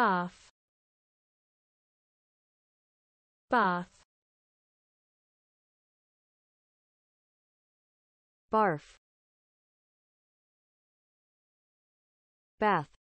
bath bath barf bath